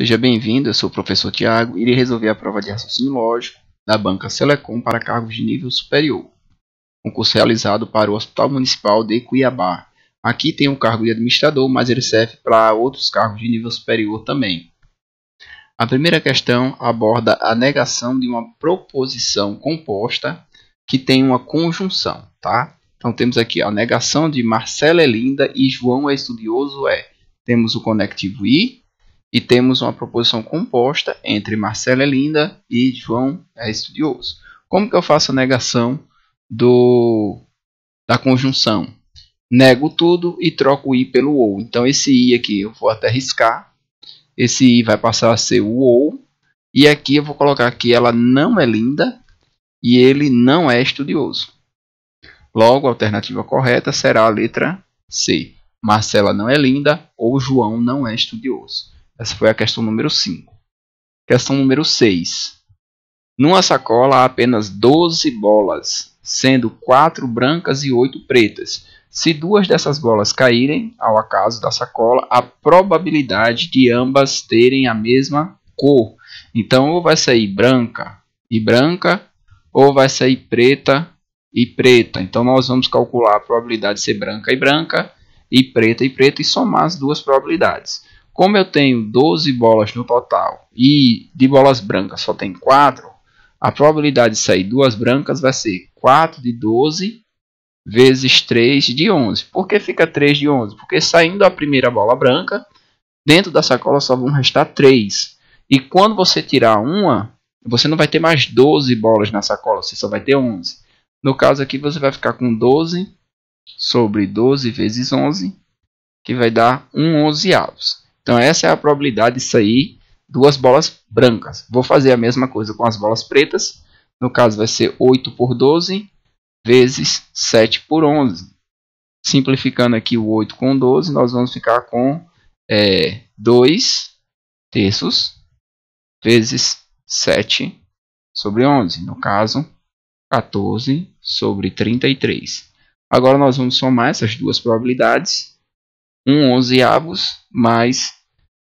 Seja bem-vindo, eu sou o professor Tiago e irei resolver a prova de raciocínio lógico da banca Selecom para cargos de nível superior. Concurso realizado para o Hospital Municipal de Cuiabá. Aqui tem o um cargo de administrador, mas ele serve para outros cargos de nível superior também. A primeira questão aborda a negação de uma proposição composta que tem uma conjunção, tá? Então temos aqui a negação de Marcela é linda e João é estudioso é. Temos o conectivo i, e temos uma proposição composta entre Marcela é linda e João é estudioso. Como que eu faço a negação do, da conjunção? Nego tudo e troco o i pelo ou. Então esse i aqui eu vou até riscar. Esse i vai passar a ser o ou. E aqui eu vou colocar que ela não é linda e ele não é estudioso. Logo, a alternativa correta será a letra C. Marcela não é linda ou João não é estudioso. Essa foi a questão número 5. Questão número 6. Numa sacola há apenas 12 bolas, sendo 4 brancas e 8 pretas. Se duas dessas bolas caírem ao acaso da sacola, a probabilidade de ambas terem a mesma cor. Então, ou vai sair branca e branca, ou vai sair preta e preta. Então, nós vamos calcular a probabilidade de ser branca e branca, e preta e preta, e somar as duas probabilidades. Como eu tenho 12 bolas no total e de bolas brancas só tem 4, a probabilidade de sair duas brancas vai ser 4 de 12 vezes 3 de 11. Por que fica 3 de 11? Porque saindo a primeira bola branca, dentro da sacola só vão restar 3. E quando você tirar uma, você não vai ter mais 12 bolas na sacola, você só vai ter 11. No caso aqui, você vai ficar com 12 sobre 12 vezes 11, que vai dar 1 um 11 avos. Então essa é a probabilidade de sair duas bolas brancas. Vou fazer a mesma coisa com as bolas pretas. No caso vai ser 8 por 12 vezes 7 por 11. Simplificando aqui o 8 com 12, nós vamos ficar com é, 2 terços vezes 7 sobre 11. No caso, 14 sobre 33. Agora nós vamos somar essas duas probabilidades. 1 um avos mais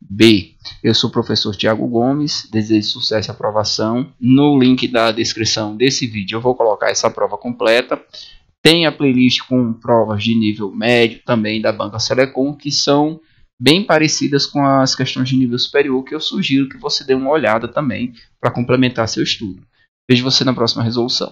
B. Eu sou o professor Tiago Gomes, desejo sucesso e aprovação. No link da descrição desse vídeo eu vou colocar essa prova completa. Tem a playlist com provas de nível médio também da banca Selecom, que são bem parecidas com as questões de nível superior, que eu sugiro que você dê uma olhada também para complementar seu estudo. Vejo você na próxima resolução.